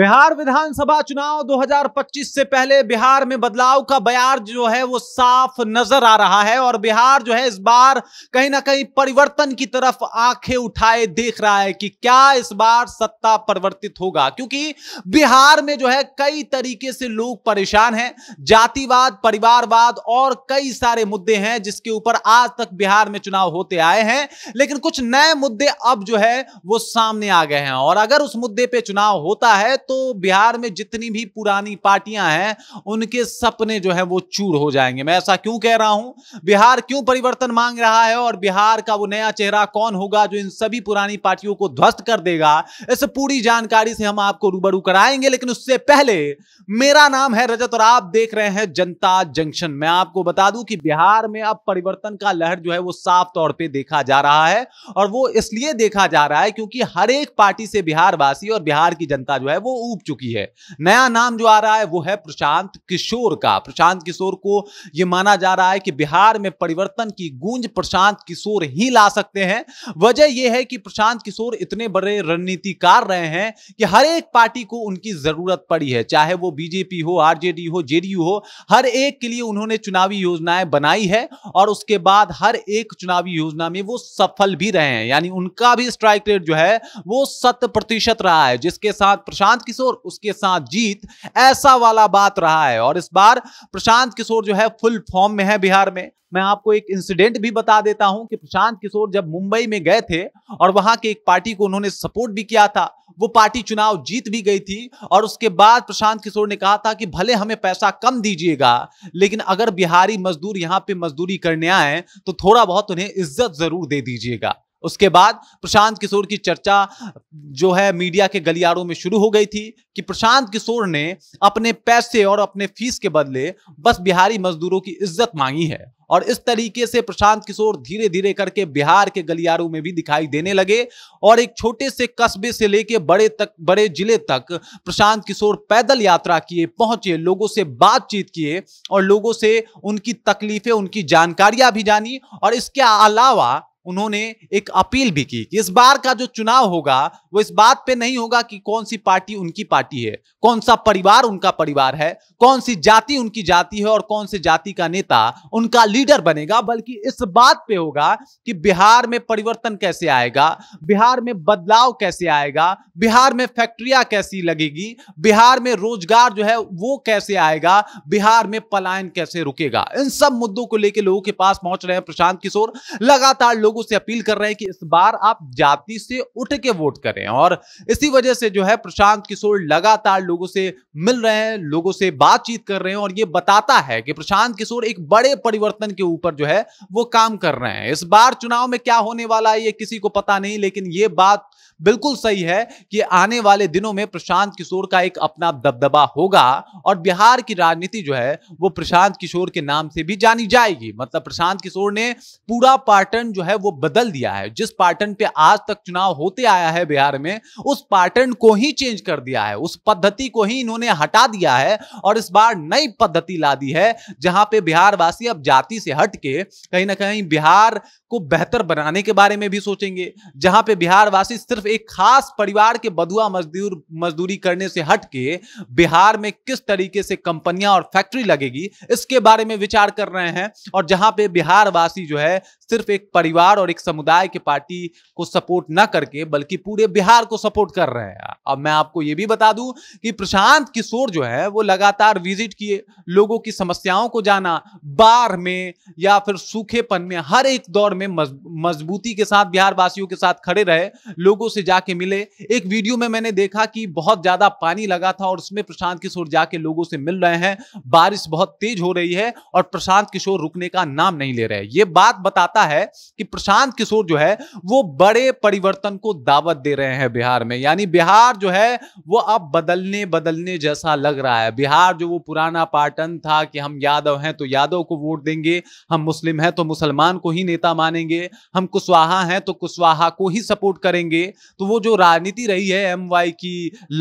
बिहार विधानसभा चुनाव 2025 से पहले बिहार में बदलाव का बयार जो है वो साफ नजर आ रहा है और बिहार जो है इस बार कहीं ना कहीं परिवर्तन की तरफ आंखें उठाए देख रहा है कि क्या इस बार सत्ता परिवर्तित होगा क्योंकि बिहार में जो है कई तरीके से लोग परेशान हैं जातिवाद परिवारवाद और कई सारे मुद्दे हैं जिसके ऊपर आज तक बिहार में चुनाव होते आए हैं लेकिन कुछ नए मुद्दे अब जो है वो सामने आ गए हैं और अगर उस मुद्दे पर चुनाव होता है तो बिहार में जितनी भी पुरानी पार्टियां हैं उनके सपने जो है वो चूर हो जाएंगे मैं ऐसा क्यों कह रहा हूं बिहार क्यों परिवर्तन मांग रहा है और बिहार का वो नया चेहरा कौन होगा जो इन सभी पुरानी पार्टियों को ध्वस्त कर देगा इस पूरी जानकारी से हम आपको रूबरू कराएंगे लेकिन उससे पहले मेरा नाम है रजत और आप देख रहे हैं जनता जंक्शन मैं आपको बता दूं कि बिहार में अब परिवर्तन का लहर जो है वो साफ तौर पर देखा जा रहा है और वो इसलिए देखा जा रहा है क्योंकि हर एक पार्टी से बिहारवासी और बिहार की जनता जो है वो उब चुकी है नया नाम जो आ रहा है वो है प्रशांत किशोर का प्रशांत किशोर को यह माना जा रहा है कि बिहार में परिवर्तन की गूंज प्रशांत किशोर ही ला सकते हैं वजह यह है कि प्रशांत किशोर इतने बड़े रणनीतिकार रहे हैं कि हर एक पार्टी को उनकी जरूरत पड़ी है चाहे वो बीजेपी हो आरजेडी हो जेडीयू हो हर एक के लिए उन्होंने चुनावी योजनाएं बनाई है और उसके बाद हर एक चुनावी योजना में वो सफल भी रहे हैं यानी उनका भी स्ट्राइक रेट जो है वो शत प्रतिशत रहा है जिसके साथ प्रशांत प्रशांत किशोर उसके साथ जीत ऐसा वाला बात रहा है और इस बार प्रशांत किशोर जो है फुल फॉर्म में है बिहार में मैं आपको एक इंसिडेंट भी बता देता हूं कि प्रशांत किशोर जब मुंबई में गए थे और वहां के एक पार्टी को उन्होंने सपोर्ट भी किया था वो पार्टी चुनाव जीत भी गई थी और उसके बाद प्रशांत किशोर ने कहा था कि भले हमें पैसा कम दीजिएगा लेकिन अगर बिहारी मजदूर यहाँ पे मजदूरी करने आए तो थोड़ा बहुत उन्हें इज्जत जरूर दे दीजिएगा उसके बाद प्रशांत किशोर की चर्चा जो है मीडिया के गलियारों में शुरू हो गई थी कि प्रशांत किशोर ने अपने पैसे और अपने फीस के बदले बस बिहारी मजदूरों की इज्जत मांगी है और इस तरीके से प्रशांत किशोर धीरे धीरे करके बिहार के गलियारों में भी दिखाई देने लगे और एक छोटे से कस्बे से लेके बड़े तक बड़े जिले तक प्रशांत किशोर पैदल यात्रा किए पहुंचे लोगों से बातचीत किए और लोगों से उनकी तकलीफें उनकी जानकारियां भी जानी और इसके अलावा उन्होंने एक अपील भी की कि इस बार का जो चुनाव होगा वो इस बात पे नहीं होगा कि कौन सी पार्टी उनकी पार्टी है कौन सा परिवार उनका परिवार है कौन सी जाति उनकी जाति है और कौन सी जाति का नेता उनका लीडर बनेगा बल्कि इस बात पे होगा कि बिहार में परिवर्तन कैसे आएगा बिहार में बदलाव कैसे आएगा बिहार में फैक्ट्रियां कैसी लगेगी बिहार में रोजगार जो है वो कैसे आएगा बिहार में पलायन कैसे रुकेगा इन सब मुद्दों को लेकर लोगों के पास पहुंच रहे हैं प्रशांत किशोर लगातार लोग से अपील कर रहे हैं कि इस बार आप जाति से उठ के वोट करें और इसी वजह से जो है प्रशांत किशोर लगातार लोगों से मिल रहे हैं लोगों से बातचीत कर रहे हैं और ये बताता है कि प्रशांत किशोर एक बड़े परिवर्तन के ऊपर जो है वो काम कर रहे हैं इस बार चुनाव में क्या होने वाला है ये किसी को पता नहीं लेकिन ये बात बिल्कुल सही है कि आने वाले दिनों में प्रशांत किशोर का एक अपना दबदबा होगा और बिहार की राजनीति जो है वो प्रशांत किशोर के नाम से भी जानी जाएगी मतलब प्रशांत किशोर ने पूरा पाटन जो है वो बदल दिया है जिस पैटर्न पे आज तक चुनाव होते आया है बिहार में उस पैटर्न को ही चेंज कर दिया है उस पद्धति को ही इन्होंने हटा दिया है और इस बार नई पद्धति ला दी है जहां पे बिहारवासी अब जाति से हट के कहीं ना कहीं बिहार को बेहतर बनाने के बारे में भी सोचेंगे जहां पे बिहारवासी सिर्फ एक खास परिवार के बधुआ मजदूर मजदूरी करने से हट के बिहार में किस तरीके से कंपनियां और फैक्ट्री लगेगी इसके बारे में विचार कर रहे हैं और जहां पे बिहारवासी जो है सिर्फ एक परिवार सरकार और एक समुदाय की पार्टी को सपोर्ट न करके बल्कि पूरे बिहार को सपोर्ट कर रहे हैं अब मैं आपको ये भी बता दूं कि प्रशांत किशोर जो है वो लगातार विजिट किए लोगों की समस्याओं को जाना बाढ़ में या फिर सूखेपन में हर एक दौर में मजबूती के साथ बिहार वासियों के साथ खड़े रहे लोगों से जाके मिले एक वीडियो में मैंने देखा कि बहुत ज्यादा पानी लगा था और उसमें प्रशांत किशोर जाके लोगों से मिल रहे हैं बारिश बहुत तेज हो रही है और प्रशांत किशोर रुकने का नाम नहीं ले रहे ये बात बताता है कि प्रशांत किशोर जो है वो बड़े परिवर्तन को दावत दे रहे हैं बिहार में यानी बिहार जो है वो अब बदलने बदलने जैसा लग रहा है बिहार जो वो पुराना पाटन था कि हम यादव हैं तो यादव को वोट देंगे हम मुस्लिम हैं तो मुसलमान को ही नेता मानेंगे हम कुशवाहा हैं तो कुशवाहा को ही सपोर्ट करेंगे तो वो जो राजनीति रही है एम की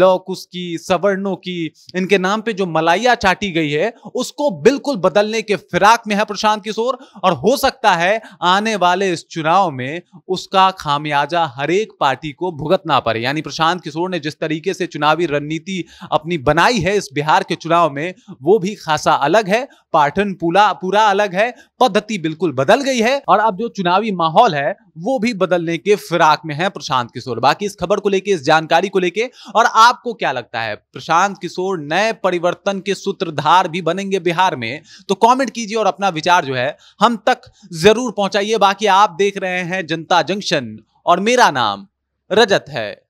लौ कुश की सवर्णों की इनके नाम पे जो मलाइया चाटी गई है उसको बिल्कुल बदलने के फिराक में है प्रशांत किशोर और हो सकता है आने वाले इस चुनाव में उसका खामियाजा हर एक पार्टी को भुगतना पड़े यानी प्रशांत किशोर ने जिस तरीके से चुनावी रणनीति अपनी बनाई है इस बिहार के चुनाव में वो भी खासा अलग है पाठन पूरा अलग है पद्धति बिल्कुल बदल गई है और अब जो चुनावी माहौल है वो भी बदलने के फिराक में है प्रशांत किशोर बाकी इस खबर को लेकर इस जानकारी को लेकर और आपको क्या लगता है प्रशांत किशोर नए परिवर्तन के सूत्रधार भी बनेंगे बिहार में तो कॉमेंट कीजिए और अपना विचार जो है हम तक जरूर पहुंचाइए बाकी आप देख रहे हैं जनता जंक्शन और मेरा नाम रजत है